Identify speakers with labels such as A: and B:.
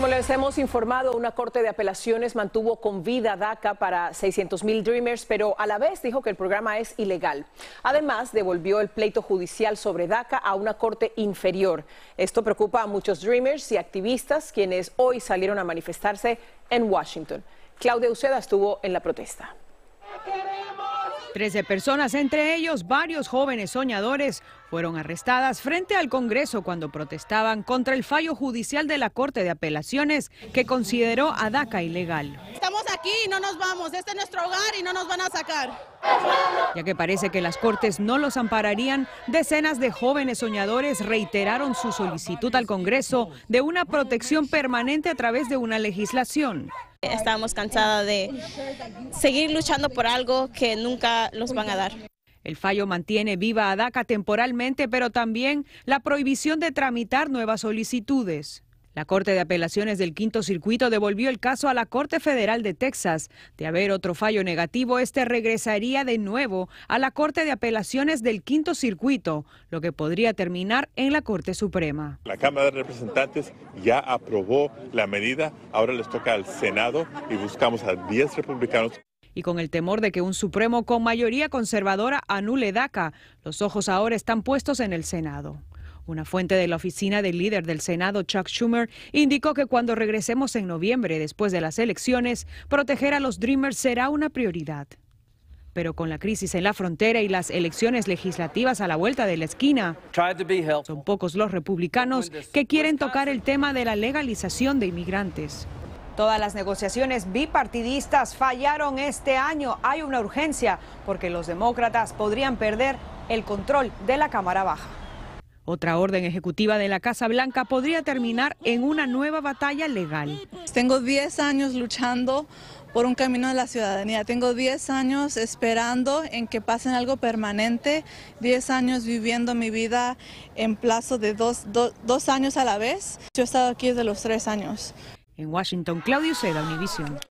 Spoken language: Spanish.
A: Como les hemos informado, una corte de apelaciones mantuvo con vida DACA para 600 mil Dreamers, pero a la vez dijo que el programa es ilegal. Además, devolvió el pleito judicial sobre DACA a una corte inferior. Esto preocupa a muchos Dreamers y activistas, quienes hoy salieron a manifestarse en Washington. Claudia Uceda estuvo en la protesta.
B: Trece personas, entre ellos varios jóvenes soñadores, fueron arrestadas frente al Congreso cuando protestaban contra el fallo judicial de la Corte de Apelaciones que consideró a DACA ilegal
A: aquí no nos vamos. Este es nuestro hogar y no nos van a sacar.
B: Ya que parece que las Cortes no los ampararían, decenas de jóvenes soñadores reiteraron su solicitud al Congreso de una protección permanente a través de una legislación. Estamos cansadas de seguir luchando por algo que nunca nos van a dar. El fallo mantiene viva a DACA temporalmente, pero también la prohibición de tramitar nuevas solicitudes. La Corte de Apelaciones del Quinto Circuito devolvió el caso a la Corte Federal de Texas. De haber otro fallo negativo, este regresaría de nuevo a la Corte de Apelaciones del Quinto Circuito, lo que podría terminar en la Corte Suprema.
A: La Cámara de Representantes ya aprobó la medida, ahora les toca al Senado y buscamos a 10 republicanos
B: y con el temor de que un Supremo con mayoría conservadora anule DACA. Los ojos ahora están puestos en el Senado. Una fuente de la oficina del líder del Senado, Chuck Schumer, indicó que cuando regresemos en noviembre después de las elecciones, proteger a los Dreamers será una prioridad. Pero con la crisis en la frontera y las elecciones legislativas a la vuelta de la esquina, son pocos los republicanos que quieren tocar el tema de la legalización de inmigrantes. Todas las negociaciones bipartidistas fallaron este año. Hay una urgencia porque los demócratas podrían perder el control de la Cámara Baja. Otra orden ejecutiva de la Casa Blanca podría terminar en una nueva batalla
A: legal. Tengo 10 años luchando por un camino de la ciudadanía. Tengo 10 años esperando en que pase algo permanente, 10 años viviendo mi vida en plazo de dos, años a la vez. Yo he estado aquí desde los tres años.
B: En Washington, Claudio Seda, Univision.